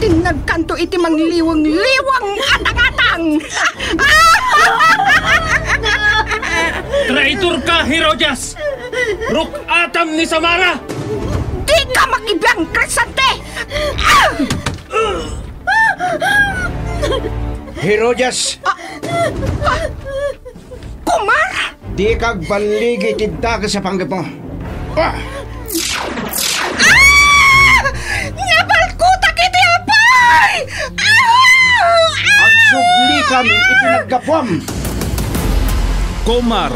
Tingnan kanto iti mangliwang liwang-liwang atang-atang! Traitor ka, Herodias! Ruk atam ni Samara! Di ka makibang krisante! Ah! Herodias! Ah, ah, kumar! Di kag baligi tidda ka sa panggap mo. Ah! kapulisan ipinaggapwam. Komar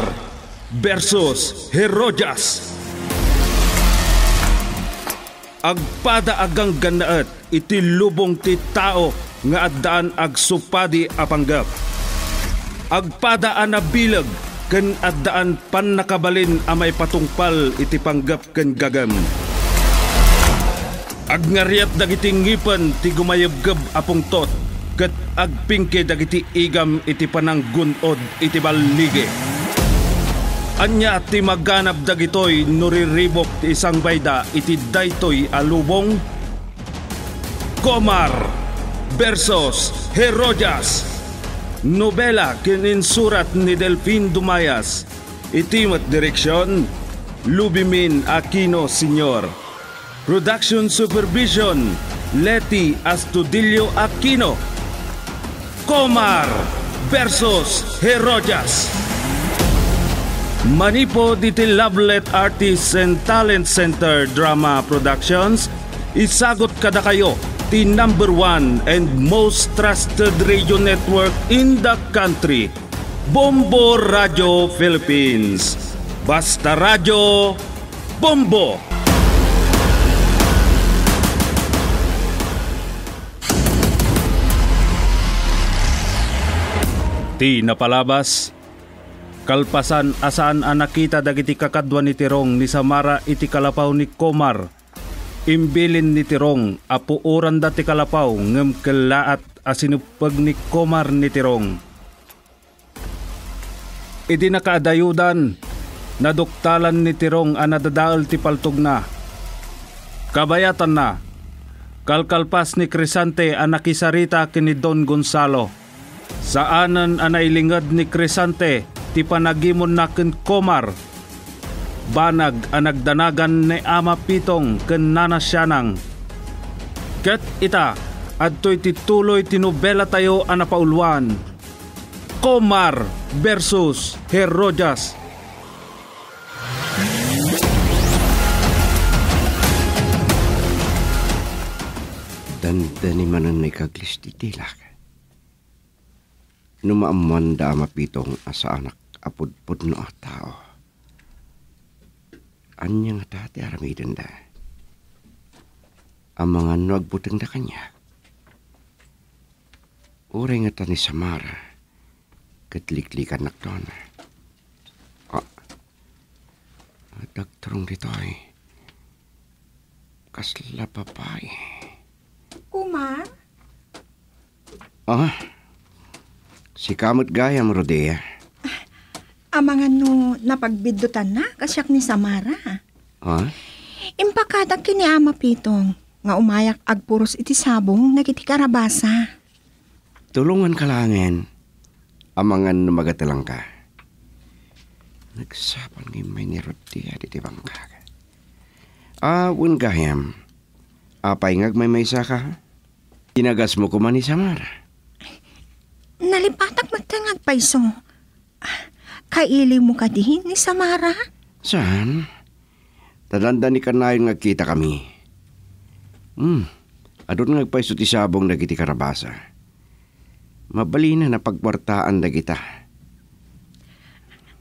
versus Herojas. Agpada agang ganaat iti lubong ti tao nga addaan ag supadi apanggap. Agpada anabilag ken addaan pan nakabalin amay patungpal iti panggap ken gagam. Agnariat dagiti ngipan ti gumayabgab apong tot Kat agpingke dagiti igam iti pananggunod iti ballige. Anya ti maganap dagitoy nuriribok ti isang bayda iti daytoy alubong Komar versus Herodias Nobela kininsurat ni Delfin Dumayas Iti mat direksyon Lubimin Aquino Sr. Production Supervision Leti Astudillo Aquino Comar versus Heroyas. Manipo Detail Lovelet Artists and Talent Center Drama Productions, isagot kada kayo the number one and most trusted radio network in the country, Bombo Radio Philippines. Basta Radio Bombo! Ti napalabas, kalpasan asaan anakita dagiti kakadwa ni Tirong ni Samara iti kalapaw ni Komar. Imbilin ni Tirong apu oran dati kalapaw ngem kelaat asinupag ni Komar ni Tirong. Idi nakaadayudan, naduktalan ni Tirong anadadaal ti paltog na. Kabayatan na, kalkalpas ni Crisante anakisarita kini Don Gonzalo Saanan anay lingad ni Crisante ti panagimon naken komar. Banag anagdanagan ni Ama Pitong ken nanasyanang. Ket ita adtoy ti tuloy ti nobela tayo a napaulwan Komar versus Herodas Dan deni mannen ik aglistit ilach. Numaamwan da mapitong asa anak apudpud no tao. Anya nga dati aramidan da. Ang mga no agbutang da kanya. Ure nga ta ni Samara katliklikan nakton. Ah, ah dagtarong dito ay. kasla babae. Kumar? Ah, Si kamot gayam rodea. Amang ah, ano napagbidutan na kasyak ni Samara. Ha? Impakadag ni ama ah, pitong nga umayak agpuros iti sabong nagiti karabasa. Tulungan ka langen. Amangan numagatalang ka. Nagsapan ni may ni rodea diti bangkaga. Ah, un gayam. Apay ngag may may saka. Tinagas mo kuman ni Samara. Nalipatak magtangag pa iso. Ah, kaili mo ka din ni Samara? Saan? Talanda ni kanayon nga kita kami. Hmm, adon nga paiso ti sabong dagiti karabasa. Mabalina na pagkwartaan dagita.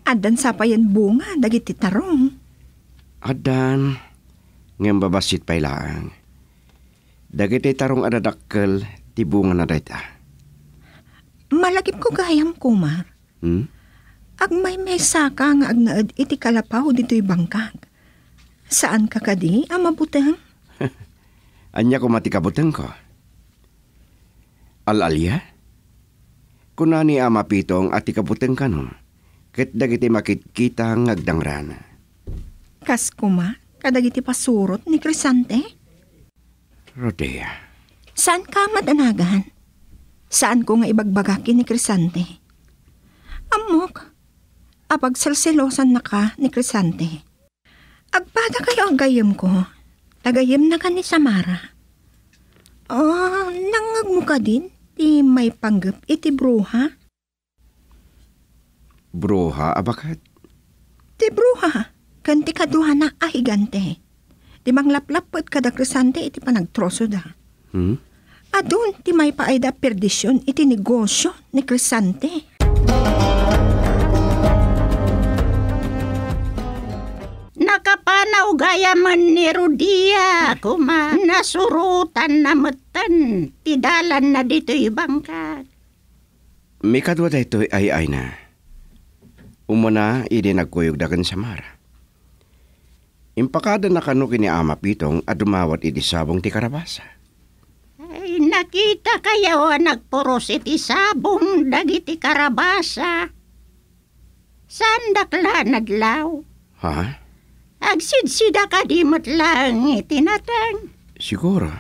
Adan sa payan bunga dagiti tarong. Adan, ngayon babasit pailaan. Dagiti tarong adadakkel ti bunga na dayta. Malagip ko gayam, kumar. Hmm? Ag may may saka nga ag naad iti kalapaw dito'y bangkag. Saan ka kadi, amabutang? Anya ko matikabutang ko. Alalya? Kunani ama pitong at ikabutang ka no. Kit dagiti makitkita ang agdangrana. Kas kuma, kadagiti pasurot ni Crisante? Rodea. Saan ka madanagan? Saan ko nga ibagbaga ni Crisante? Amok, apag salsilosan na ka ni Crisante. Agpada kayo ang gayam ko. Tagayam na ka ni Samara. Oh, nangag mo ka din? Di may panggap iti bruha? Bruha, abakat? Ti bruha, kanti kaduha na ahigante. Ah, Di manglaplap laplapot kada krisante iti panagtroso da. Hmm? Adun, ti may paayda perdisyon iti negosyo ni Crisante. Nakapanaw gaya man ni Rudia, kuma nasurutan na matan, tidalan na dito'y bangkag. Mikadwa daytoy ay ay na. Umuna, idi nagkuyog dagan sa mara. Impakada na kanukin ni Ama Pitong at dumawat iti sabong ti karabasa nakita kayo nagpuros iti sabong dagiti karabasa. Sandakla nadlaw. Ha? Agsidsida ka di lang itinatang. Siguro.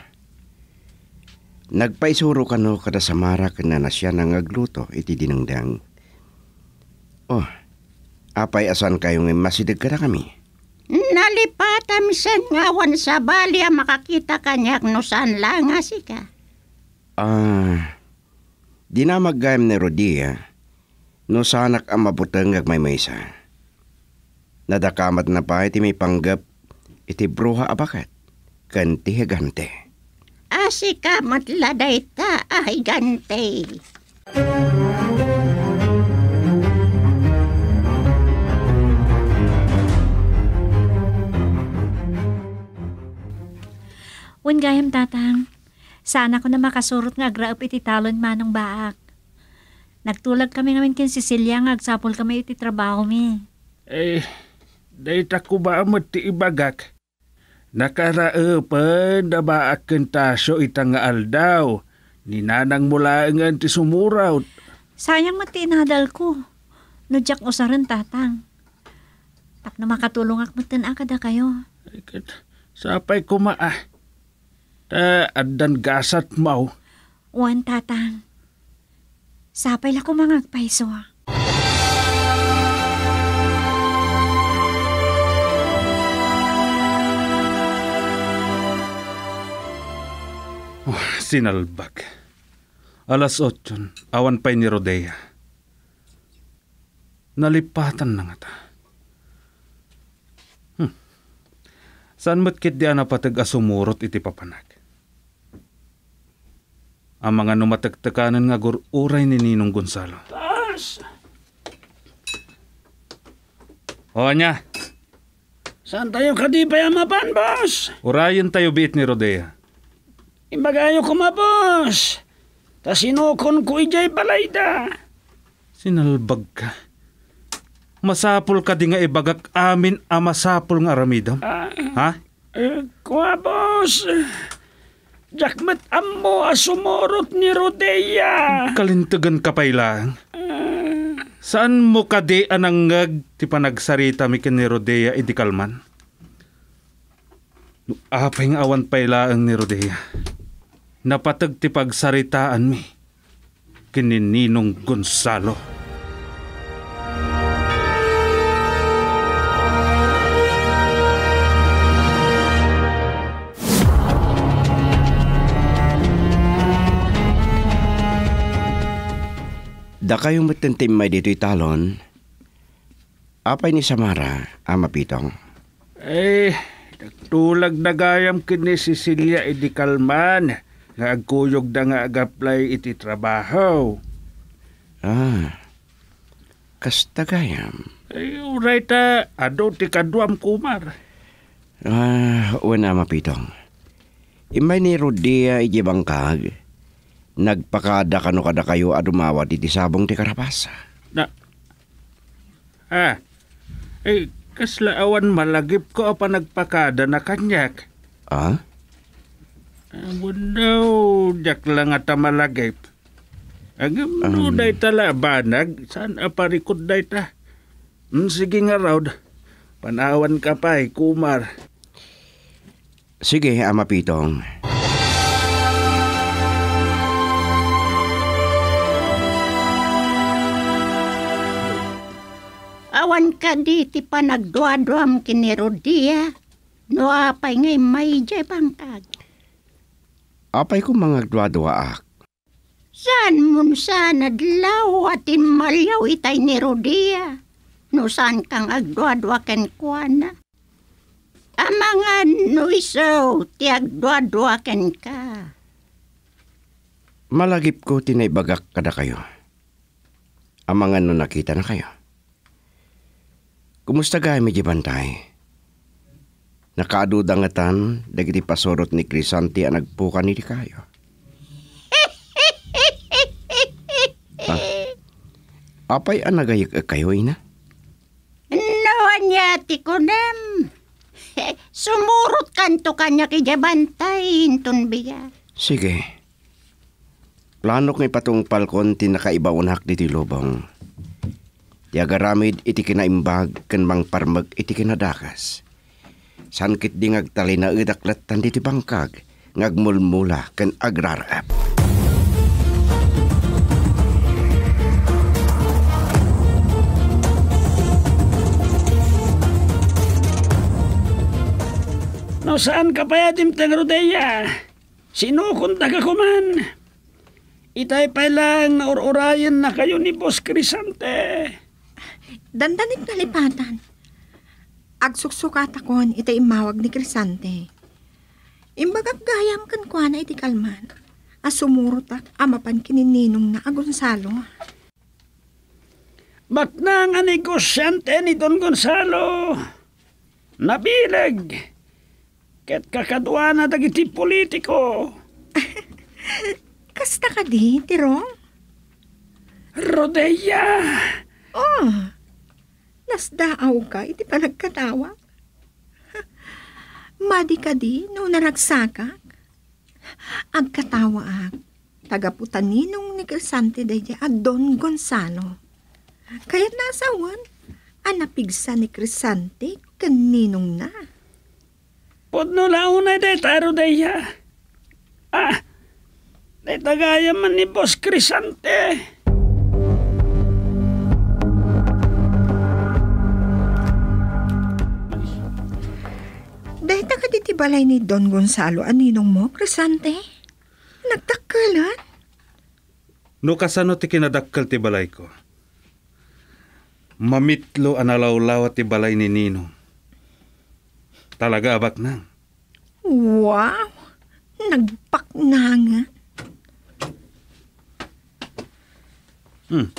Nagpaisuro ka no kada samarak na na siya nang agluto iti dinangdang. Oh, apay asan kayong masidag ka na kami? Nalipatam sa ngawan sa balya makakita kanyak no saan langas ika. Ah, uh, dinamagayam ni Rodia, ah. no sanak ang mabutang gagmay maysa. Nadakamat na pa iti may panggap, iti bruha abakat, kanti higante. Asika matladay ta ay gante. Wan gayam tatang, sana ko na makasurot nga agraop iti talon manong baak. Nagtulag kami namin kin Cecilia nga agsapol kami iti trabaho mi. Eh, dayta ko ba amot ti ibagak? Nakaraapan na ba akintasyo itang aldaw? Ninanang mula nga ti sumuraw. Sayang mati inadal ko. Nudyak usaran tatang. Tak na makatulong ak matan akada kayo. Ay, sapay kumaa. Ta, addan gasat mao. Uwan, tatang. Sapay la ko mga agpaiso. Oh, ah. sinalbag. Alas otyon, awan pa'y ni Rodea. Nalipatan na nga ta. Hmm. Saan mo't kit di anapatag asumurot iti papanag? ang mga numatagtakanan nga gururay ni Ninong Gonzalo. Tars! O niya. Saan tayo kadipay mapan, boss? Urayon tayo bit ni Rodea. Imagayo ko boss. Ta sinukon ko ijay balay da. Sinalbag ka. Masapol ka di nga ibagak amin a masapol nga aramidam. Uh, ah, ha? Uh, kuha, boss. Jakmat ammo asumorot ni Rodea. Kalintugan ka payla. Uh... Saan mo kadi anangag ti panagsarita mi ni Rodea idi kalman? Apay nga awan payla ang ni Rodea. Napatag ti pagsaritaan mi. Kinininong Gonzalo. Gonzalo. Da kayo matintim may dito'y talon, apay ni Samara, ang mapitong. Eh, tulag na gayam kini si Silya iti kalman, nga agkuyog da nga agaplay iti trabaho. Ah, kasta gayam. Eh, uray ta, ado ti kaduam kumar. Ah, wala mapitong. Imay ni Rodia ah, iti bangkag, Nagpakada kano kada kayo adumawa di sabong ti karapasa. Na, ah, eh, kaslaawan malagip ko pa nagpakada na kanyak. Ah? Wadaw, jak lang ata malagip. Agam um, day tala banag, saan aparikod day ta? Mm, sige nga raw, panawan ka pa eh, kumar. Sige, Ama Pitong. di ti panagduaduam kini Rodia. No apay nga may jay bangkag. Apay ko mga duaduaak. Ah. San mun sana adlaw atin malyaw itay ni Rodia. No san kang agduadua ken kuana. Amangan no iso ti agduadua ken ka. Malagip ko tinaybagak kada kayo. Amangan no nakita na kayo. Kumusta gaya mi gibantay? Nakadudangatan, dagiti pasorot ni Crisanti ang nagpukan ni kayo. ah, apay ang nagayag kayo, ina? Nawan yati ko nem. Sumurot kanto kanya kijabantay, inton biya. Sige. Plano kong ipatungpal kon di ni Tilobong. Ti agaramid iti kinaimbag ken mangparmag iti kinadakas. Sankit di ngagtali na idaklat tan ti bangkag ngagmulmula ken agrarap. No saan ka pa yatim tagrodeya? Sinukon taga kuman. Itay pa lang naururayan na kayo ni Boss Crisante dandanit na lipatan. Agsuksukata kon iti imawag ni Crisante. Imbagak gayam kan kwa na iti kalman. As ah, sumurot at amapan ah, kinininong na agonsalo. Ah, Bak na nga negosyante ni Don Gonzalo. Nabilag. Ket kakadwa na dagiti politiko. Kasta ka di, Tirong? Rodella! Oh! Nasdaaw ka, iti panagkatawak. Madi ka di, no naragsakak. Agkatawaak, tagaputan ninong ni Crisante daydi at Don Gonzalo. Kaya nasawan, anapigsa ni Crisante kaninong na. Pudno launa day taro dayya. Ah, day tagaya ni Boss Crisante. Dahil nakaditibalay ni Don Gonzalo aninong mo, Cresante. Nagdakkalan? No kasano ti kinadakkal ti balay ko. Mamitlo ang alawlaw ti balay ni Nino. Talaga abak na. Wow! Nagpaknangan. Hmm.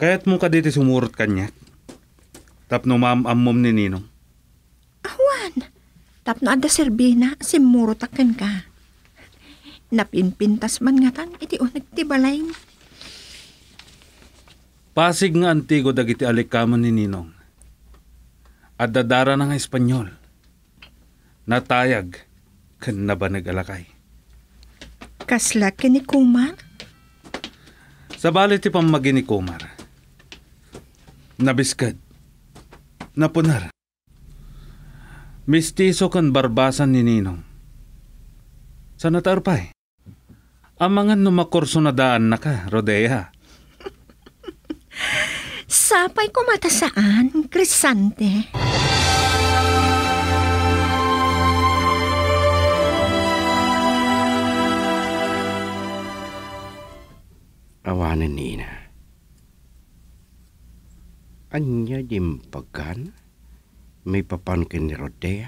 Kaya't mo ka dito sumurot kanya. Tapno maam ni Ninong. Tapno adda serbina, simuro takin ka. Napinpintas man nga tan, iti o oh, nagtibalayn. Pasig nga antigo dagiti alikaman ni Ninong. At dadara ng Espanyol. Natayag, kan na ba nagalakay? Kasla ni Kumar? Sabali ti ipamagi ni Kumar. Nabiskad. Napunar. Mistiso kan barbasan ni Ninong. Sa natarpay. Amangan eh. no makorso na daan na ka, Rodea. Sapay ko saan, Crisante. Awanan ni Ina. Anya din pagkana? may papan ken ni Rodea.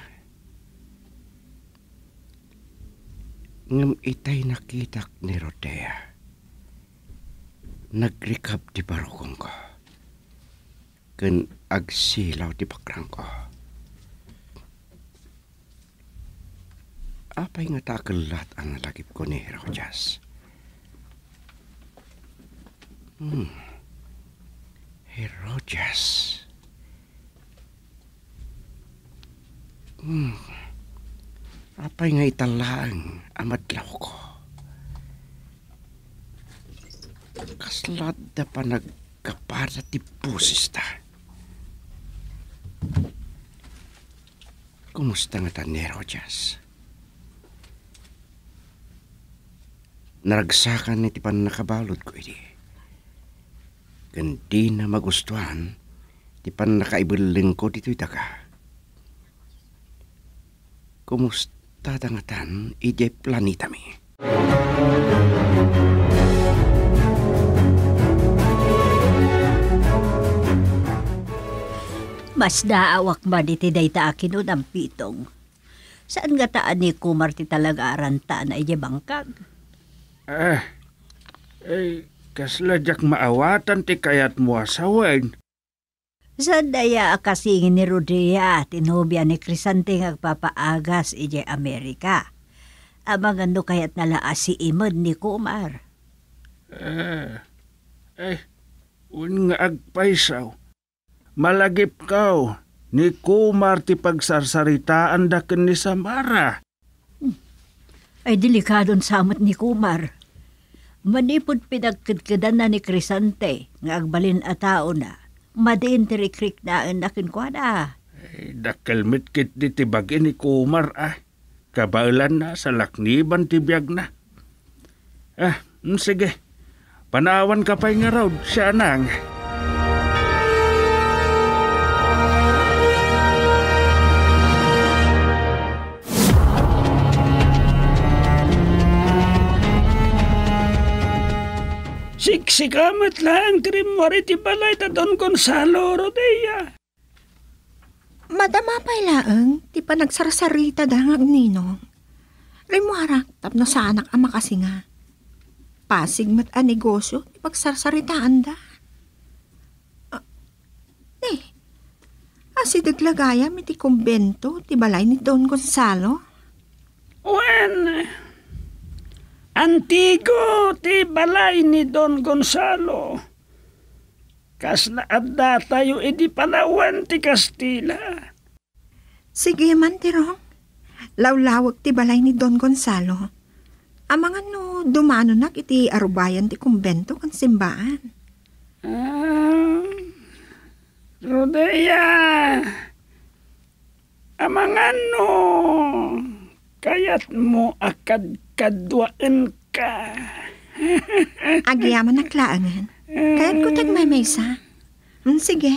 Ngam itay nakitak ni Rodea. nagrikab di barokong ko. Ken agsilaw di pakrang ko. Apay nga takalat ang nalagip ko ni Herojas. Hmm. Herojas. Herojas. Hmm. Apay nga italaan amadlaw ko. Kaslad da pa nagkapara ti pusis ta. Kumusta nga tanero, Jazz? Naragsakan ni ti pan ko idi. Gandi na magustuhan, ti pan ko dito'y taka. Kumusta kumustadangatan ije planitami. Mas naawak man iti dayta akin nun ang pitong. Saan nga taan ni Kumar ti talaga aranta na ije bangkag? Eh, eh, kasladyak maawatan ti kayat mo asawan. Sad daya kasingin ni Rodea at inubya ni Crisante ng agpapaagas ije Amerika. Amang ano kaya't nalaas si Imod ni Kumar. Eh, eh, un nga agpaisaw. Malagip kao ni Kumar ti pagsarsaritaan daken ni Samara. Hmm. Ay delikadon samot ni Kumar. Manipod pinagkadkadan na ni Crisante nga agbalin a tao na Madin ti rikrik na ang nakinkwada. Ay, eh, dakalmit kit di tibagin ni Kumar ah. Kabailan na sa lakniban tibiyag na. Ah, mm, sige. Panawan ka pa'y nga raw siya nang. Siksikamat lang krim ti balay ta Don Gonzalo Rodea. Madama pa ilaang, ti pa nagsarsarita dangag ninong. Rimuharak tapno sa anak ama kasi nga. Pasig mat a negosyo, ah, eh, ti pagsarsaritaan anda. Uh, asi asidag lagaya miti kumbento, ti balay ni Don Gonzalo. When, Antigo ti balay ni Don Gonzalo. Kaslaadda tayo iti eh, palawan ti Kastila. Sige man, Tirong. Lawlawag ti balay ni Don Gonzalo. Amangan no, dumano nak iti arubayan ti kumbento kan simbaan. Ah, Rodea, amangan no, Kaya't mo akad kadwaan ka. Agiya mo naklaangan. Kaya't ko tagmay may isa. Mm, sige.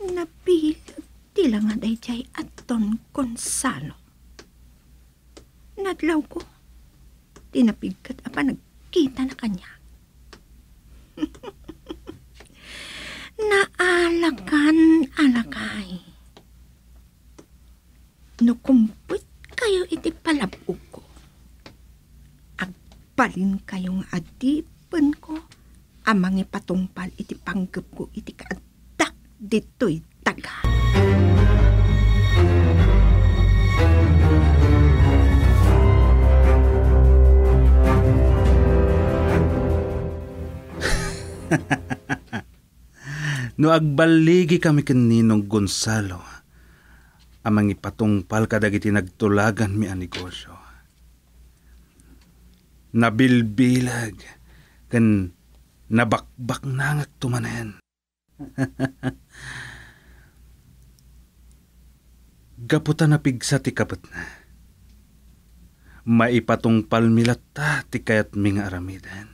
Napilag tila nga dayjay aton konsano. Nadlaw ko. Tinapigkat apa nagkita na kanya. Naalakan alakay no nukumput kayo iti palabog ko. Agparin kayong adipan ko, amang ipatungpal iti panggap ko iti kaadak dito'y taga. no agbaligi kami kan Ninong Gonzalo amang ipatungpal kadag nagtulagan mi ang negosyo. Nabilbilag, kan nabakbak nangak tumanen. Gaputa na pigsa ti kapit na. Maipatungpal milata ti kayat ming aramidan.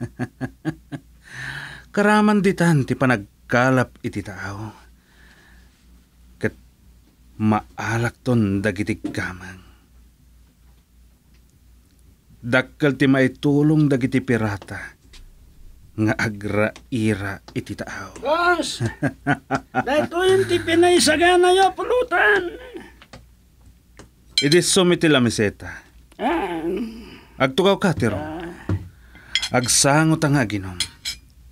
Karaman ditan ti panagkalap iti tao maalak ton dagitig kamang. Dakkal ti tulong dagiti pirata nga agra ira iti taaw. Boss! Dato yun ti sagana yo pulutan. Idi sumiti lamiseta. Ah. Agtukaw ka, Tiro. Ah. Agsangot ang aginom.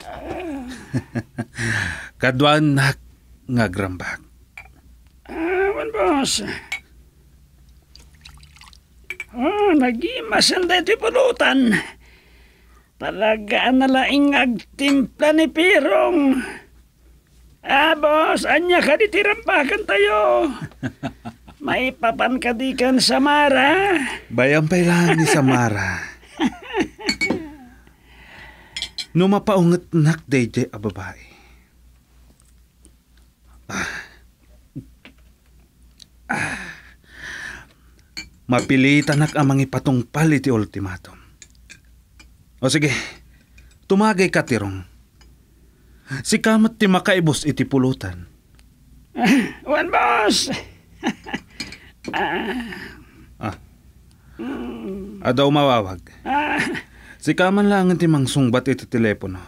Ah. Kadwan nak nga grambak. Ah yan, boss. Oh, ah, nagimas ang dati pulutan. Talaga nalaing agtimpla ni Pirong. Ah, boss, anya ka di tayo. May papan ka di kan Samara. Bayang pailahan ni Samara. no mapaungat nak day day a Ah, Mapilita nak amang ipatungpal paliti ultimatum. O sige, tumagay ka tirong. Si kamat ti makaibos iti pulutan. Wan boss! ah. Adaw mawawag. Ah. Si kaman lang ti mangsungbat iti telepono.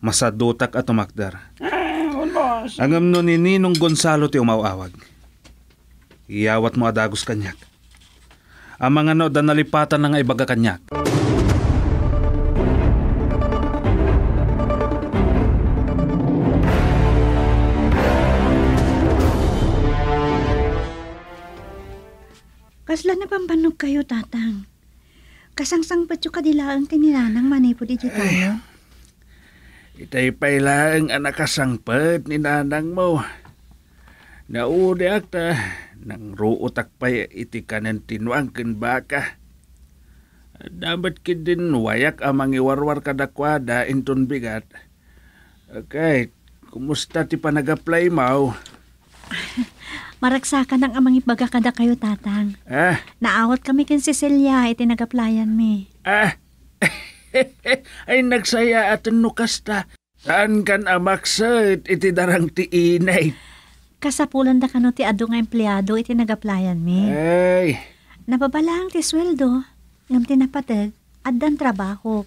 Masadutak at tumakdar. Ah, boss! Angam no ni Ninong Gonzalo ti umawawag. Iyawat mo adagos kanyak. Ang mga no, da nalipatan ng ibaga kanyak. Kasla na pambanog kayo, tatang. Kasangsang patyo ka nila ang tinilanang manipo di tayo. Itay pailang anak kasangpat ni nanang mo. Naudi akta. Nang ruutak pa iti kanan tinuang ken baka. Dapat kin din wayak amang iwarwar kadakwada inton bigat. Okay, kumusta ti panag-apply mau? Maraksakan ang amang ibaga kada kayo, tatang. Ah? Naawat kami kin si iti nag mi. Ah? Ay nagsaya at nukasta. Saan kan amaksa iti darang ti inay? Kasapulan da kanu ti adu nga empleyado iti nagaplayan mi. Ay! Nababalang ti sweldo, ngam tinapatid, addan trabaho.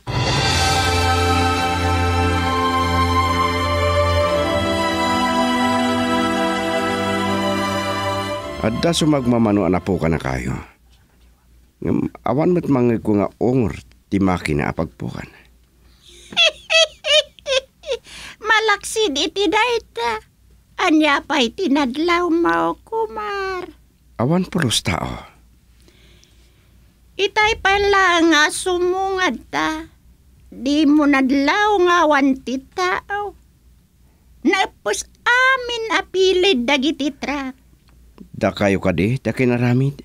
Adda sumagmamano na po ka na kayo. Ngam, awan met mangay ko nga ongor ti makina apagpukan. Malaksid iti dayta Anya pa'y tinadlaw mo, kumar. Awan pulos tao. Itay pala nga sumungad ta. Di mo nadlaw nga wanti tao. Napos amin apilid dagiti trak. Da kayo ka di, da kinaramid.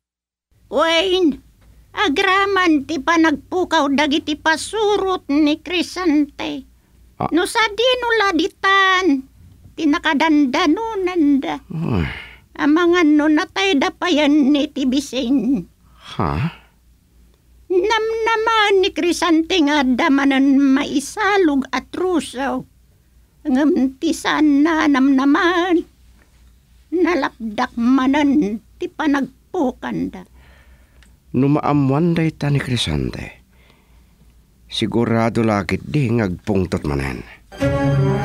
Wayne, agraman ti panagpukaw dagiti pasurot ni Crisante. Ah. No sa dinulla ditan ti nakadanda no nanda. Oh. Amangan no natay da pa yan ni tibisin. Ha? Namnaman ni Krisante nga damanan maisalog at rusaw. Ngamtisan na namnaman. Nalapdak manan ti panagpukan da. Numaamuan day ta ni Krisante. Sigurado lagit di ngagpungtot manan. Music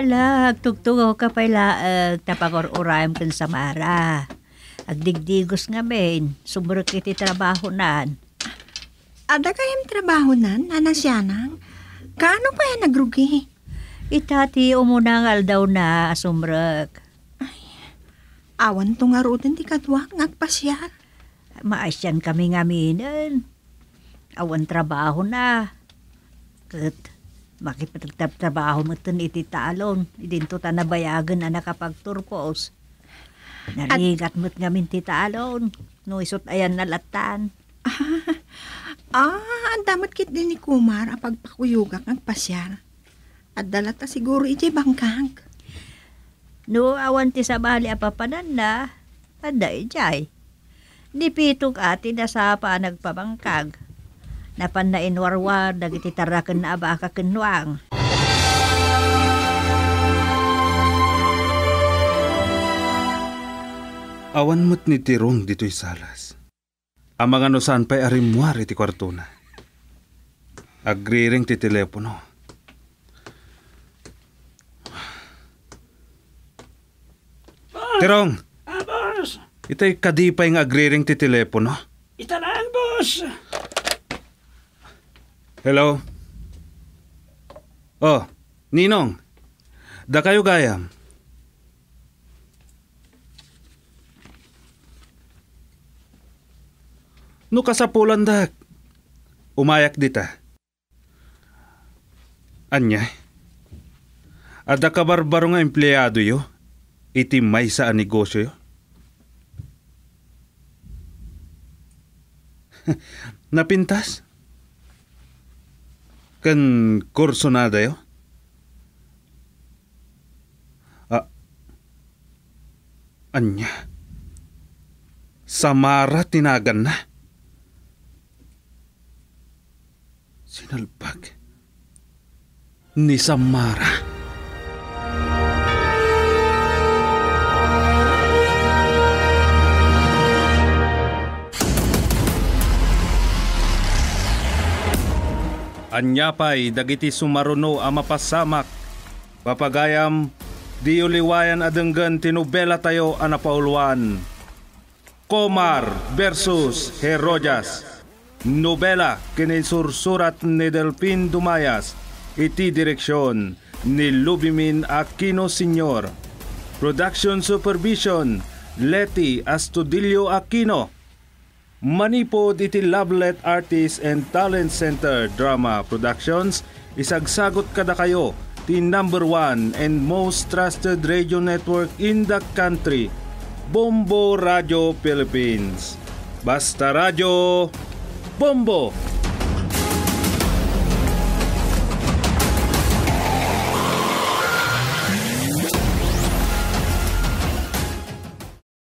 pala, agtugtugo ka pala, uh, eh, tapagor-urayam kan sa mara. Agdigdigos nga ben, sumuro kiti trabaho nan. Ada kayem trabaho nan, anasyanang? Kaano pa yan nagrugi? Itati umunangal daw na, asumrek. Ay, awan tong arutin ti katwak, ngagpasyar. Maasyan kami nga minan. Awan trabaho na. Kat, makipagtatrabaho mo ito iti taalon. Idinto ta na na nakapagturpos. Narigat mo't ngamin ti taalon. No isot ayan nalatan. Ah, ang damat kit din ni Kumar ang pagpakuyugak ng pasyar. At dalata siguro iti bangkang. No, awan ti sa bali apapanan na, aday jay. Dipitog ati na sa pa nagpabangkag Napan na inwarwar, dagiti tarakan na aba kakenwang. Awan mo't ni Tirong dito'y salas. Ang mga nosan pa'y arimuar iti kwartuna. Agriring ti telepono. Tirong! Ah, boss! Itay kadipay nga agriring ti telepono. Ita lang, boss! Hello? Oh, Ninong. Da kayo gayam. No kasapulan dak. Umayak dita. Anya. Ada kabarbaro nga empleyado yo. Iti Itimay sa negosyo yo. Napintas? kurso na 코르소나다요? Ah, anya. Samara tinagan na. Sinalpag ni Samara. Samara. anyapay dagiti sumaruno a mapasamak. Papagayam, di uliwayan adenggan tinubela tayo anapauluan. Komar versus Herojas. Nobela kininsursurat ni Delpin Dumayas iti direksyon ni Lubimin Aquino Sr. Production Supervision Leti Astudillo Aquino Manipod iti Lovelet Artist and Talent Center Drama Productions, isagsagot kada kayo the number one and most trusted radio network in the country, Bombo Radio Philippines. Basta Radio, Bombo!